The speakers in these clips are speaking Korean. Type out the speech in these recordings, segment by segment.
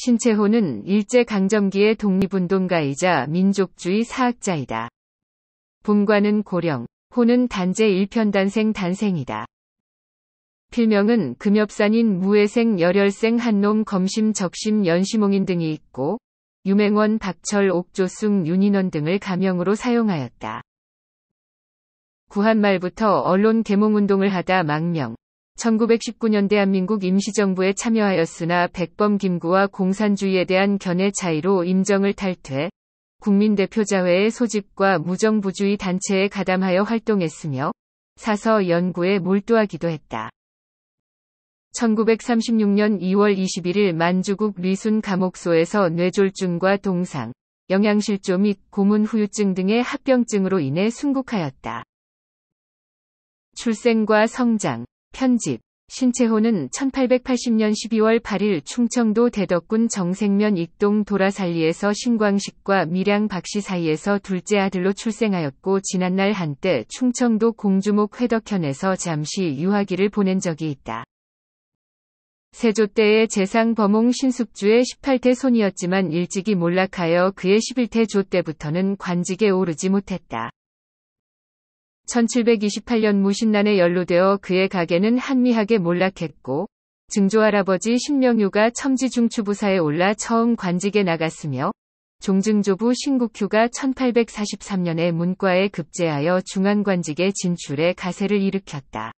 신채호는 일제강점기의 독립운동가이자 민족주의 사학자이다. 봄관은 고령, 호는 단재 1편단생 단생이다. 필명은 금엽산인 무해생 열혈생 한놈 검심 적심 연시몽인 등이 있고 유맹원 박철 옥조승 윤인원 등을 가명으로 사용하였다. 구한말부터 언론 계몽운동을 하다 망명, 1919년 대한민국 임시정부에 참여하였으나 백범 김구와 공산주의에 대한 견해 차이로 임정을 탈퇴, 국민대표자회의 소집과 무정부주의 단체에 가담하여 활동했으며 사서 연구에 몰두하기도 했다. 1936년 2월 21일 만주국 리순 감옥소에서 뇌졸중과 동상, 영양실조 및 고문 후유증 등의 합병증으로 인해 순국하였다. 출생과 성장, 편집 신채호는 1880년 12월 8일 충청도 대덕군 정생면 익동 도라살리에서 신광식과 미량 박씨 사이에서 둘째 아들로 출생하였고 지난날 한때 충청도 공주목 회덕현에서 잠시 유학기를 보낸 적이 있다. 세조 때의 재상 범홍 신숙주의 18대 손이었지만 일찍이 몰락하여 그의 11대 조 때부터는 관직에 오르지 못했다. 1728년 무신란에 연루되어 그의 가게는 한미하게 몰락했고 증조할아버지 신명유가 첨지중추부사에 올라 처음 관직에 나갔으며 종증조부 신국휴가 1843년에 문과에 급제하여 중앙관직에 진출해 가세를 일으켰다.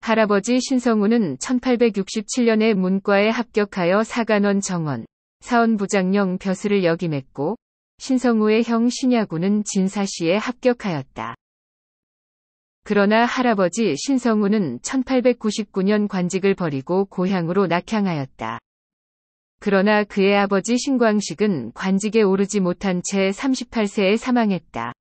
할아버지 신성우는 1867년에 문과에 합격하여 사관원 정원, 사원부장령 벼슬을 역임했고 신성우의 형 신야구는 진사시에 합격하였다. 그러나 할아버지 신성우는 1899년 관직을 버리고 고향으로 낙향하였다. 그러나 그의 아버지 신광식은 관직에 오르지 못한 채 38세에 사망했다.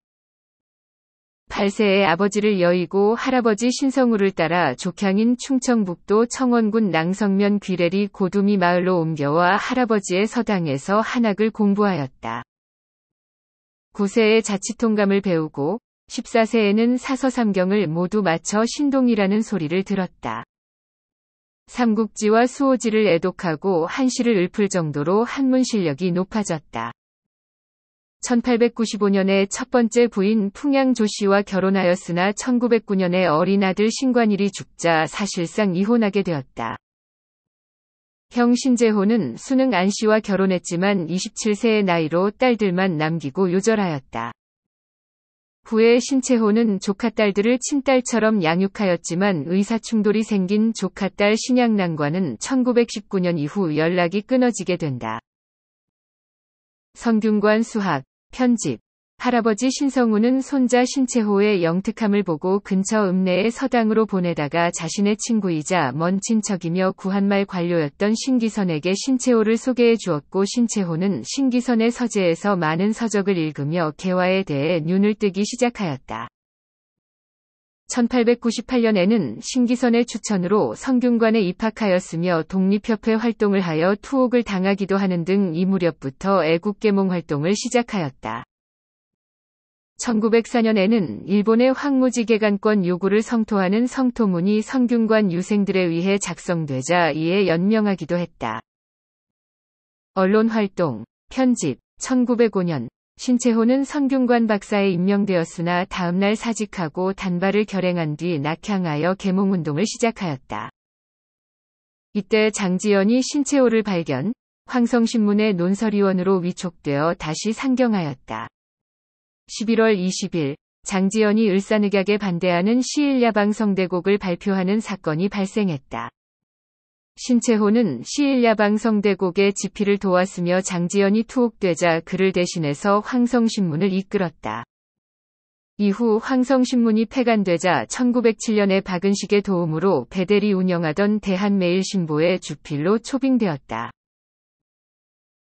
8세의 아버지를 여의고 할아버지 신성우를 따라 족향인 충청북도 청원군 낭성면 귀래리 고두미 마을로 옮겨와 할아버지의 서당에서 한학을 공부하였다. 9세에 자치통감을 배우고 14세에는 사서삼경을 모두 맞춰 신동이라는 소리를 들었다. 삼국지와 수호지를 애독하고 한시를 읊을 정도로 한문 실력이 높아졌다. 1895년에 첫 번째 부인 풍양 조씨와 결혼하였으나 1909년에 어린 아들 신관일이 죽자 사실상 이혼하게 되었다. 형 신재호는 수능 안씨와 결혼했지만 27세의 나이로 딸들만 남기고 요절하였다. 부의 신채호는 조카딸들을 친딸처럼 양육하였지만 의사충돌이 생긴 조카딸 신양난과는 1919년 이후 연락이 끊어지게 된다. 성균관 수학, 편집 할아버지 신성우는 손자 신채호의 영특함을 보고 근처 읍내의 서당으로 보내다가 자신의 친구이자 먼 친척이며 구한말 관료였던 신기선에게 신채호를 소개해 주었고 신채호는 신기선의 서재에서 많은 서적을 읽으며 개화에 대해 눈을 뜨기 시작하였다. 1898년에는 신기선의 추천으로 성균관에 입학하였으며 독립협회 활동을 하여 투옥을 당하기도 하는 등 이 무렵부터 애국계몽 활동을 시작하였다. 1904년에는 일본의 황무지개간권 요구를 성토하는 성토문이 성균관 유생들에 의해 작성되자 이에 연명하기도 했다. 언론 활동, 편집, 1905년 신채호는 성균관 박사에 임명되었으나 다음날 사직하고 단발을 결행한 뒤 낙향하여 계몽운동을 시작하였다. 이때 장지연이 신채호를 발견, 황성신문의 논설위원으로 위촉되어 다시 상경하였다. 11월 20일 장지연이 을사늑약에 반대하는 시일야방 성대곡을 발표하는 사건이 발생했다. 신채호는 시일야방 성대곡의 집필을 도왔으며 장지연이 투옥되자 그를 대신해서 황성신문을 이끌었다. 이후 황성신문이 폐간되자 1907년에 박은식의 도움으로 배대리 운영하던 대한매일신보의 주필로 초빙되었다.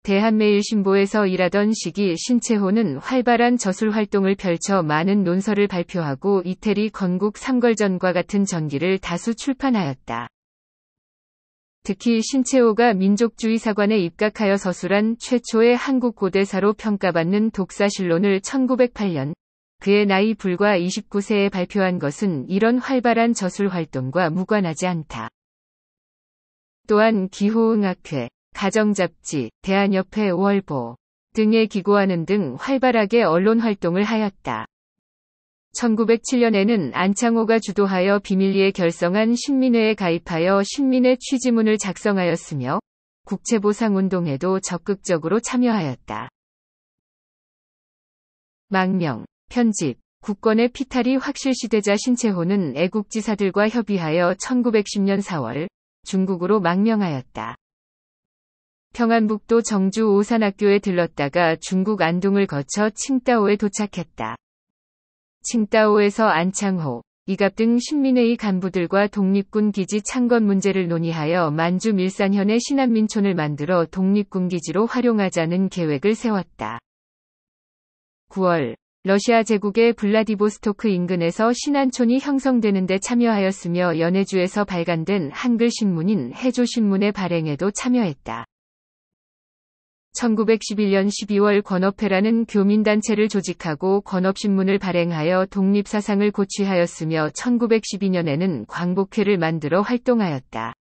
대한매일신보에서 일하던 시기 신채호는 활발한 저술 활동을 펼쳐 많은 논설을 발표하고 이태리 건국 삼걸전과 같은 전기를 다수 출판하였다. 특히 신채호가 민족주의 사관에 입각하여 서술한 최초의 한국 고대사로 평가받는 독사실론을 1908년 그의 나이 불과 29세에 발표한 것은 이런 활발한 저술 활동과 무관하지 않다. 또한 기호응악회, 가정잡지, 대한협회 월보 등에 기고하는 등 활발하게 언론 활동을 하였다. 1907년에는 안창호가 주도하여 비밀리에 결성한 신민회에 가입하여 신민회 취지문을 작성하였으며 국채보상운동에도 적극적으로 참여하였다. 망명, 편집, 국권의 피탈이 확실시되자 신채호는 애국지사들과 협의하여 1910년 4월 중국으로 망명하였다. 평안북도 정주 오산학교에 들렀다가 중국 안동을 거쳐 칭따오에 도착했다. 칭따오에서 안창호, 이갑 등 신민회의 간부들과 독립군 기지 창건 문제를 논의하여 만주 밀산현의 신한민촌을 만들어 독립군 기지로 활용하자는 계획을 세웠다. 9월 러시아 제국의 블라디보스토크 인근에서 신한촌이 형성되는 데 참여하였으며 연해주에서 발간된 한글 신문인 해조신문의 발행에도 참여했다. 1911년 12월 권업회라는 교민단체를 조직하고 권업신문을 발행하여 독립사상을 고취하였으며 1912년에는 광복회를 만들어 활동하였다.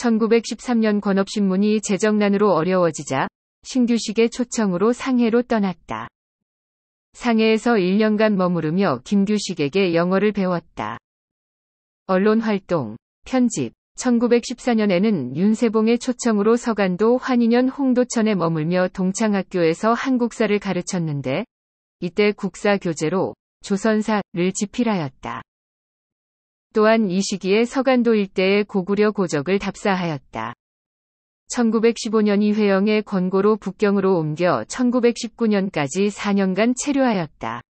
1913년 권업신문이 재정난으로 어려워지자 신규식의 초청으로 상해로 떠났다. 상해에서 1년간 머무르며 김규식에게 영어를 배웠다. 언론 활동, 편집, 1914년에는 윤세봉의 초청으로 서간도 환인현 홍도천에 머물며 동창학교에서 한국사를 가르쳤는데 이때 국사 교재로 조선사를 집필하였다. 또한 이 시기에 서간도 일대의 고구려 고적을 답사하였다. 1915년 이회영의 권고로 북경으로 옮겨 1919년까지 4년간 체류하였다.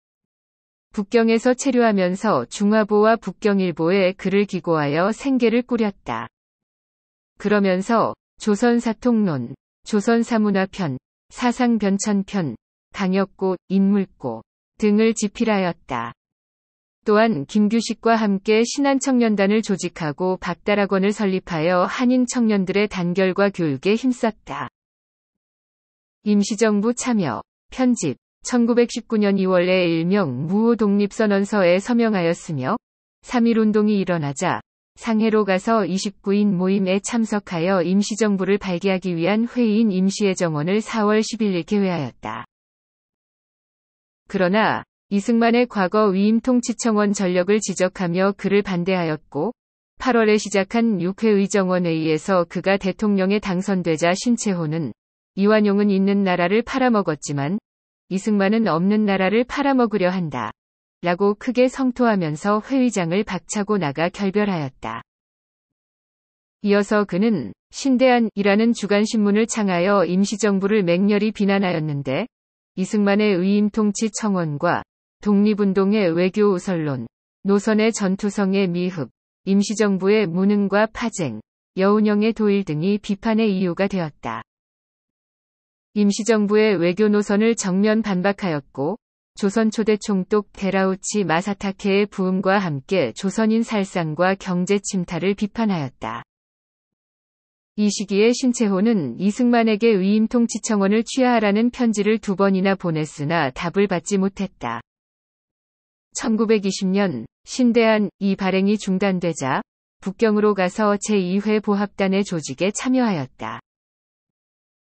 북경에서 체류하면서 중화보와 북경일보에 글을 기고하여 생계를 꾸렸다. 그러면서 조선사통론, 조선사문화편, 사상변천편, 강역고, 인물고 등을 집필하였다. 또한 김규식과 함께 신한청년단을 조직하고 박달학원을 설립하여 한인 청년들의 단결과 교육에 힘썼다. 임시정부 참여, 편집, 1919년 2월에 일명 무호 독립선언서에 서명하였으며 3.1운동이 일어나자 상해로 가서 29인 모임에 참석하여 임시정부를 발기하기 위한 회의인 임시의 정원을 4월 1 1일 개회하였다. 그러나 이승만의 과거 위임통치청원 전력을 지적하며 그를 반대하였고 8월에 시작한 6회 의정원회의에서 그가 대통령에 당선되자 신채호는 이완용은 있는 나라를 팔아먹었지만 이승만은 없는 나라를 팔아먹으려 한다. 라고 크게 성토하면서 회의장을 박차고 나가 결별하였다. 이어서 그는 신대한이라는 주간신문을 창하여 임시정부를 맹렬히 비난하였는데 이승만의 의임통치 청원과 독립운동의 외교 우설론, 노선의 전투성의 미흡, 임시정부의 무능과 파쟁, 여운형의 도일 등이 비판의 이유가 되었다. 임시정부의 외교 노선을 정면 반박하였고 조선 초대 총독 데라우치 마사타케의 부음과 함께 조선인 살상과 경제 침탈을 비판하였다. 이 시기에 신채호는 이승만에게 위임통치청원을 취하하라는 편지를 두 번이나 보냈으나 답을 받지 못했다. 1920년 신대한 이 발행이 중단되자 북경으로 가서 제2회 보합단의 조직에 참여하였다.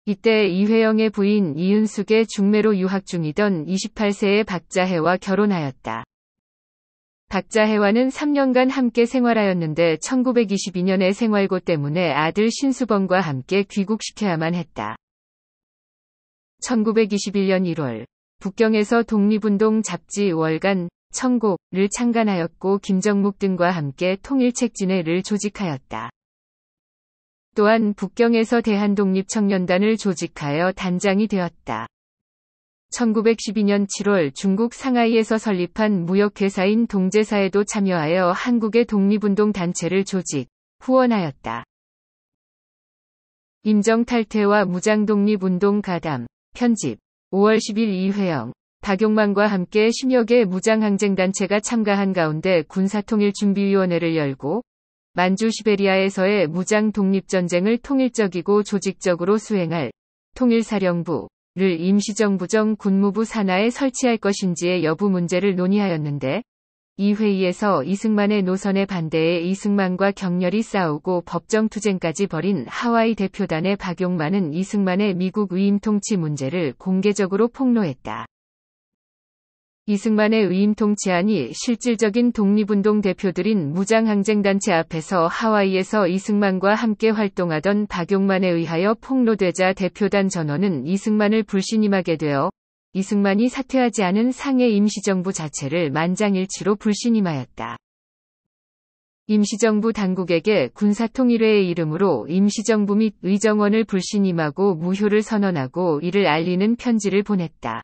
이때 이회영의 부인 이윤숙의 중매로 유학 중이던 28세의 박자혜와 결혼하였다. 박자혜와는 3년간 함께 생활하였는데 1922년의 생활고 때문에 아들 신수범과 함께 귀국시켜야만 했다. 1921년 1월 북경에서 독립운동 잡지 월간 청곡을 창간하였고 김정묵 등과 함께 통일책 진회를 조직하였다. 또한 북경에서 대한독립청년단을 조직하여 단장이 되었다. 1912년 7월 중국 상하이에서 설립한 무역회사인 동제사에도 참여하여 한국의 독립운동 단체를 조직, 후원하였다. 임정탈퇴와 무장독립운동 가담, 편집, 5월 10일 이회영, 박용만과 함께 10여 개 무장항쟁단체가 참가한 가운데 군사통일준비위원회를 열고 만주 시베리아에서의 무장 독립전쟁을 통일적이고 조직적으로 수행할 통일사령부를 임시정부정 군무부 산하에 설치할 것인지의 여부 문제를 논의하였는데 이 회의에서 이승만의 노선에 반대해 이승만과 격렬히 싸우고 법정 투쟁까지 벌인 하와이 대표단의 박용만은 이승만의 미국 위임 통치 문제를 공개적으로 폭로했다. 이승만의 의임통 치안이 실질적인 독립운동 대표들인 무장항쟁단체 앞에서 하와이에서 이승만과 함께 활동하던 박용만에 의하여 폭로되자 대표단 전원은 이승만을 불신임하게 되어 이승만이 사퇴하지 않은 상해 임시정부 자체를 만장일치로 불신임하였다. 임시정부 당국에게 군사통일회의 이름으로 임시정부 및 의정원을 불신임하고 무효를 선언하고 이를 알리는 편지를 보냈다.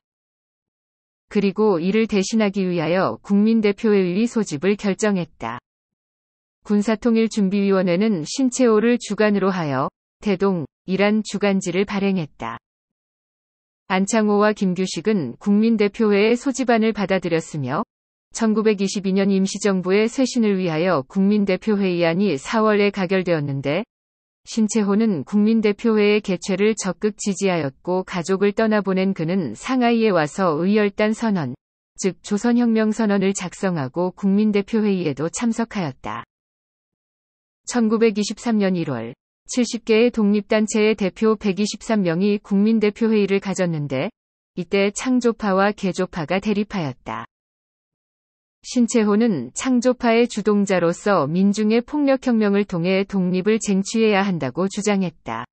그리고 이를 대신하기 위하여 국민대표회의 소집을 결정했다. 군사통일준비위원회는 신채호를 주관으로 하여 대동, 이란 주간지를 발행했다. 안창호와 김규식은 국민대표회의 소집안을 받아들였으며 1922년 임시정부의 쇄신을 위하여 국민대표회의안이 4월에 가결되었는데 신채호는 국민대표회의 개최를 적극 지지하였고 가족을 떠나보낸 그는 상하이에 와서 의열단 선언, 즉 조선혁명 선언을 작성하고 국민대표회의에도 참석하였다. 1923년 1월 70개의 독립단체의 대표 123명이 국민대표회의를 가졌는데 이때 창조파와 개조파가 대립하였다. 신채호는 창조파의 주동자로서 민중의 폭력혁명을 통해 독립을 쟁취해야 한다고 주장했다.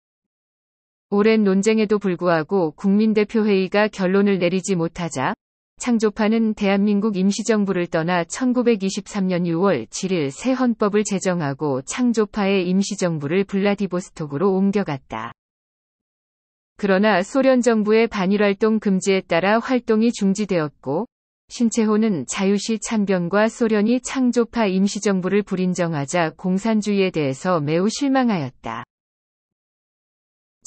오랜 논쟁에도 불구하고 국민대표회의가 결론을 내리지 못하자 창조파는 대한민국 임시정부를 떠나 1923년 6월 7일 새 헌법을 제정하고 창조파의 임시정부를 블라디보스톡으로 옮겨갔다. 그러나 소련 정부의 반일활동 금지에 따라 활동이 중지되었고 신채호는 자유시 참변과 소련이 창조파 임시정부를 불인정하자 공산주의에 대해서 매우 실망하였다.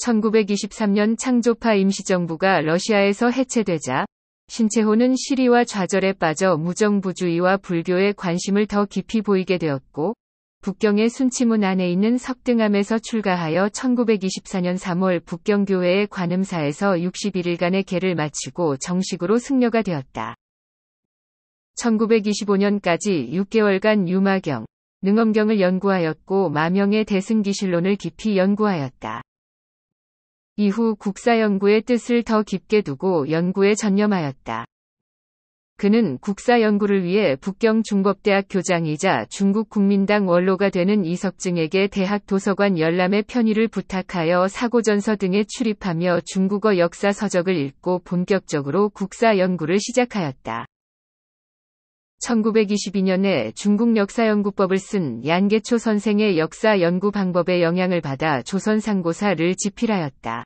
1923년 창조파 임시정부가 러시아에서 해체되자 신채호는 시리와 좌절에 빠져 무정부주의와 불교에 관심을 더 깊이 보이게 되었고 북경의 순치문 안에 있는 석등암에서 출가하여 1924년 3월 북경교회의 관음사에서 61일간의 계를 마치고 정식으로 승려가 되었다. 1925년까지 6개월간 유마경, 능엄경을 연구하였고 마명의 대승기실론을 깊이 연구하였다. 이후 국사연구의 뜻을 더 깊게 두고 연구에 전념하였다. 그는 국사연구를 위해 북경중법대학 교장이자 중국 국민당 원로가 되는 이석증에게 대학 도서관 열람의 편의를 부탁하여 사고전서 등에 출입하며 중국어 역사 서적을 읽고 본격적으로 국사연구를 시작하였다. 1922년에 중국 역사연구법을 쓴 얀계초 선생의 역사 연구 방법에 영향을 받아 조선 상고사를 집필하였다.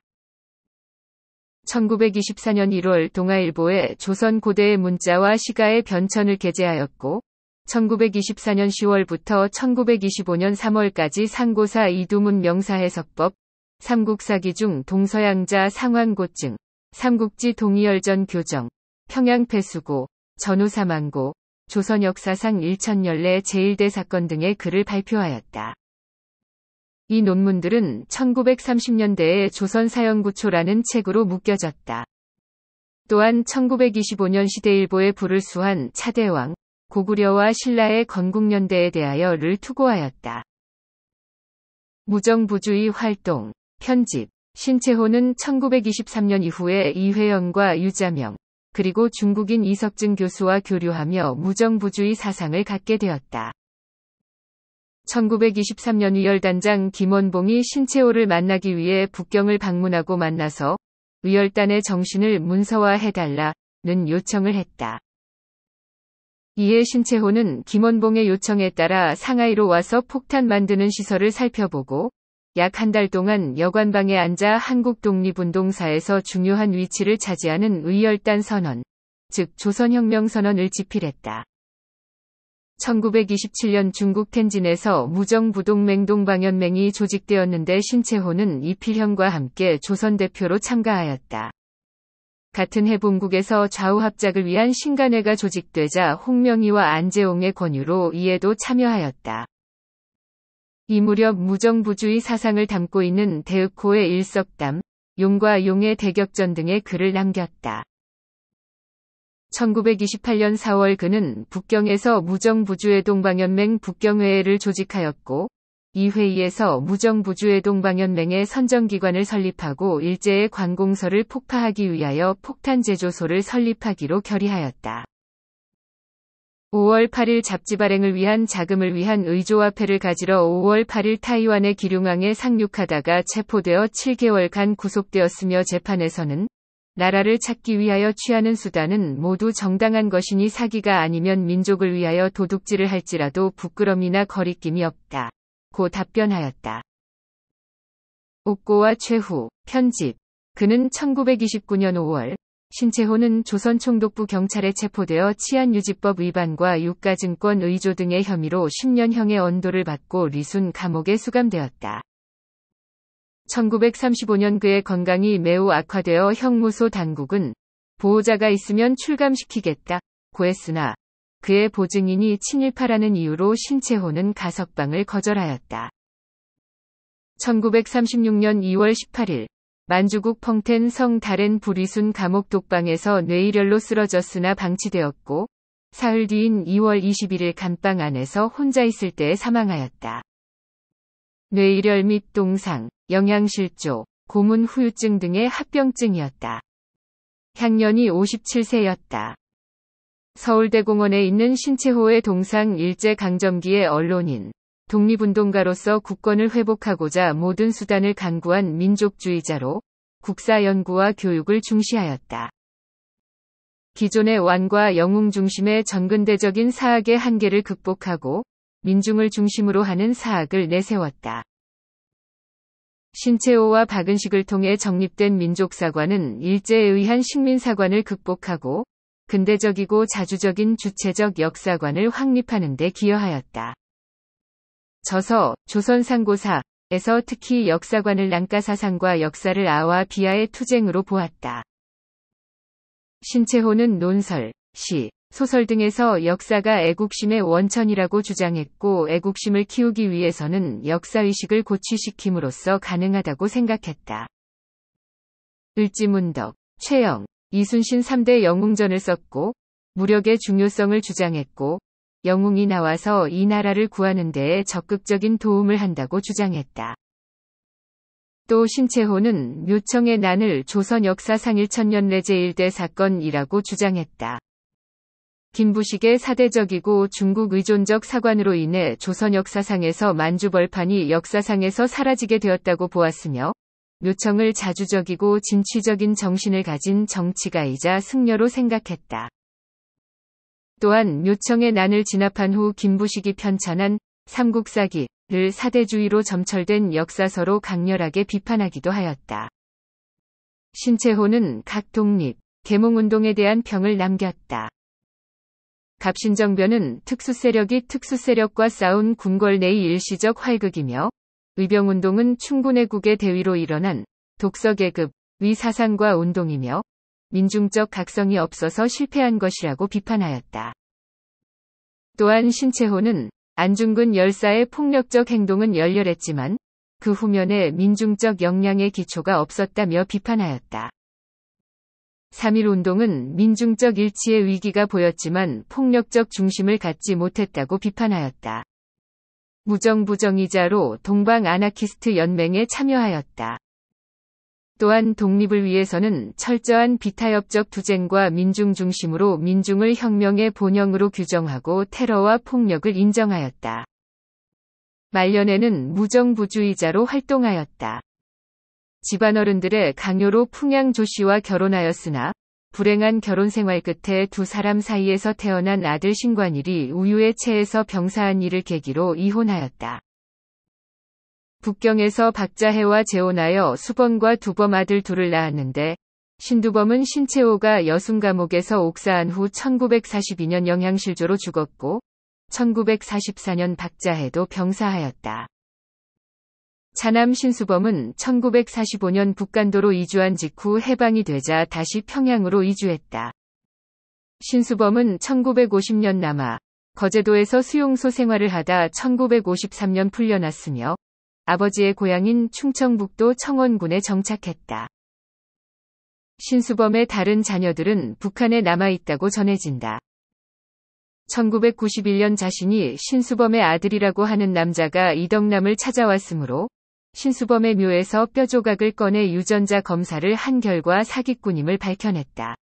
1924년 1월 동아일보에 조선 고대의 문자와 시가의 변천을 게재하였고, 1924년 10월부터 1925년 3월까지 상고사 이두문 명사해석법, 삼국사기 중 동서양자 상황고증, 삼국지 동이열전 교정, 평양패수고, 전우사망고 조선 역사상 1천년례 제일대 사건 등의 글을 발표하였다. 이 논문들은 1930년대에 조선 사형구초라는 책으로 묶여졌다. 또한 1925년 시대일보에 부를 수한 차대왕, 고구려와 신라의 건국연대에 대하여를 투고하였다. 무정부주의 활동, 편집, 신채호는 1923년 이후에 이회영과 유자명, 그리고 중국인 이석증 교수와 교류하며 무정부주의 사상을 갖게 되었다. 1923년 위열단장 김원봉이 신채호를 만나기 위해 북경을 방문하고 만나서 위열단의 정신을 문서화해달라는 요청을 했다. 이에 신채호는 김원봉의 요청에 따라 상하이로 와서 폭탄 만드는 시설을 살펴보고 약한달 동안 여관방에 앉아 한국 독립운동사에서 중요한 위치를 차지하는 의열단 선언, 즉 조선혁명 선언을 집필했다. 1927년 중국 텐진에서 무정부동맹동방연맹이 조직되었는데 신채호는 이필현과 함께 조선 대표로 참가하였다. 같은 해 본국에서 좌우합작을 위한 신간회가 조직되자 홍명희와 안재홍의 권유로 이에도 참여하였다. 이 무렵 무정부주의 사상을 담고 있는 대우코의 일석담, 용과 용의 대격전 등의 글을 남겼다. 1928년 4월 그는 북경에서 무정부주의 동방연맹 북경회의를 조직하였고, 이 회의에서 무정부주의 동방연맹의 선정기관을 설립하고 일제의 관공서를 폭파하기 위하여 폭탄 제조소를 설립하기로 결의하였다. 5월 8일 잡지 발행을 위한 자금을 위한 의조화폐를 가지러 5월 8일 타이완의 기룡항에 상륙하다가 체포되어 7개월간 구속되었으며 재판에서는 나라를 찾기 위하여 취하는 수단은 모두 정당한 것이니 사기가 아니면 민족을 위하여 도둑질을 할지라도 부끄럼이나 거리낌이 없다. 고 답변하였다. 옥고와 최후 편집 그는 1929년 5월 신채호는 조선총독부 경찰에 체포되어 치안유지법 위반과 유가증권 의조 등의 혐의로 10년형의 언도를 받고 리순 감옥에 수감되었다. 1935년 그의 건강이 매우 악화되어 형무소 당국은 보호자가 있으면 출감시키겠다 고했으나 그의 보증인이 친일파라는 이유로 신채호는 가석방을 거절하였다. 1936년 2월 18일 만주국 펑텐성 다른 부리순 감옥 독방에서 뇌이렬로 쓰러졌으나 방치되었고 사흘 뒤인 2월 21일 감방 안에서 혼자 있을 때 사망하였다. 뇌이렬 및 동상, 영양실조, 고문 후유증 등의 합병증이었다. 향년이 57세였다. 서울대공원에 있는 신채호의 동상 일제강점기의 언론인 독립운동가로서 국권을 회복하고자 모든 수단을 강구한 민족주의자로 국사 연구와 교육을 중시하였다. 기존의 왕과 영웅 중심의 전근대적인 사학의 한계를 극복하고 민중을 중심으로 하는 사학을 내세웠다. 신채호와 박은식을 통해 정립된 민족사관은 일제에 의한 식민사관을 극복하고 근대적이고 자주적인 주체적 역사관을 확립하는 데 기여하였다. 저서 조선상고사에서 특히 역사관을 낭가사상과 역사를 아와 비하의 투쟁으로 보았다. 신채호는 논설, 시, 소설 등에서 역사가 애국심의 원천이라고 주장했고 애국심을 키우기 위해서는 역사의식을 고취시킴으로써 가능하다고 생각했다. 을지문덕, 최영, 이순신 3대 영웅전을 썼고 무력의 중요성을 주장했고 영웅이 나와서 이 나라를 구하는 데에 적극적인 도움을 한다고 주장했다. 또 신채호는 묘청의 난을 조선 역사상 1 0 0 0년내제일대 사건이라고 주장했다. 김부식의 사대적이고 중국 의존적 사관으로 인해 조선 역사상에서 만주벌판이 역사상에서 사라지게 되었다고 보았으며 묘청을 자주적이고 진취적인 정신을 가진 정치가이자 승려로 생각했다. 또한 묘청의 난을 진압한 후 김부식이 편찬한 삼국사기를 사대주의로 점철된 역사서로 강렬하게 비판하기도 하였다. 신채호는 각 독립, 계몽운동에 대한 평을 남겼다. 갑신정변은 특수세력이 특수세력과 싸운 궁궐 내의 일시적 활극이며 의병운동은 충군의국의 대위로 일어난 독서계급, 위사상과 운동이며 민중적 각성이 없어서 실패한 것이라고 비판하였다. 또한 신채호는 안중근 열사의 폭력적 행동은 열렬했지만 그 후면에 민중적 역량의 기초가 없었다며 비판하였다. 3.1운동은 민중적 일치의 위기가 보였지만 폭력적 중심을 갖지 못했다고 비판하였다. 무정부정이자로 동방 아나키스트 연맹에 참여하였다. 또한 독립을 위해서는 철저한 비타협적 투쟁과 민중 중심으로 민중을 혁명의 본형으로 규정하고 테러와 폭력을 인정하였다. 말년에는 무정부주의자로 활동하였다. 집안 어른들의 강요로 풍양 조씨와 결혼하였으나 불행한 결혼 생활 끝에 두 사람 사이에서 태어난 아들 신관일이 우유의 체에서 병사한 일을 계기로 이혼하였다. 북경에서 박자해와 재혼하여 수범과 두범 아들 둘을 낳았는데 신두범은 신채호가 여순 감옥에서 옥사한 후 1942년 영양실조로 죽었고 1944년 박자해도 병사하였다. 차남 신수범은 1945년 북간도로 이주한 직후 해방이 되자 다시 평양으로 이주했다. 신수범은 1950년 남아 거제도에서 수용소 생활을 하다 1953년 풀려났으며 아버지의 고향인 충청북도 청원군에 정착했다. 신수범의 다른 자녀들은 북한에 남아있다고 전해진다. 1991년 자신이 신수범의 아들이라고 하는 남자가 이덕남을 찾아왔으므로 신수범의 묘에서 뼈조각을 꺼내 유전자 검사를 한 결과 사기꾼임을 밝혀냈다.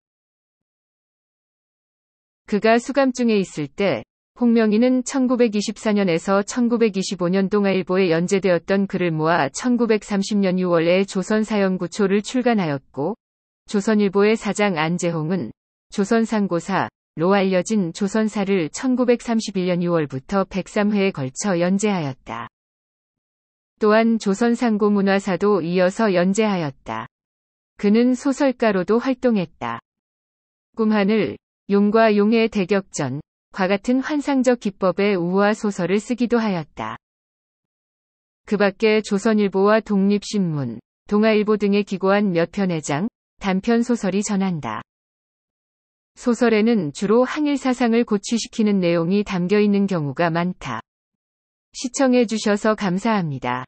그가 수감중에 있을 때 홍명희는 1924년에서 1925년 동안 일보에 연재되었던 글을 모아 1930년 6월에 조선사연구초를 출간하였고 조선일보의 사장 안재홍은 조선상고사 로 알려진 조선사를 1931년 6월부터 103회에 걸쳐 연재하였다. 또한 조선상고 문화사도 이어서 연재하였다. 그는 소설가로도 활동했다. 꿈하늘, 용과 용의 대격전, 과 같은 환상적 기법의 우화 소설을 쓰기도 하였다. 그 밖에 조선일보와 독립신문, 동아일보 등에 기고한 몇 편의 장, 단편 소설이 전한다. 소설에는 주로 항일 사상을 고취시키는 내용이 담겨 있는 경우가 많다. 시청해 주셔서 감사합니다.